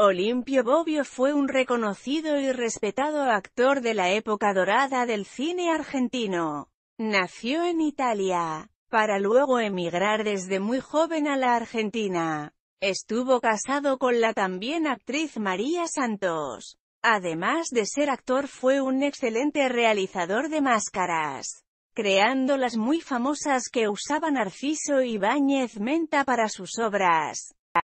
Olimpio Bobbio fue un reconocido y respetado actor de la época dorada del cine argentino. Nació en Italia, para luego emigrar desde muy joven a la Argentina. Estuvo casado con la también actriz María Santos. Además de ser actor fue un excelente realizador de máscaras, creando las muy famosas que usaba Narciso Ibáñez Menta para sus obras.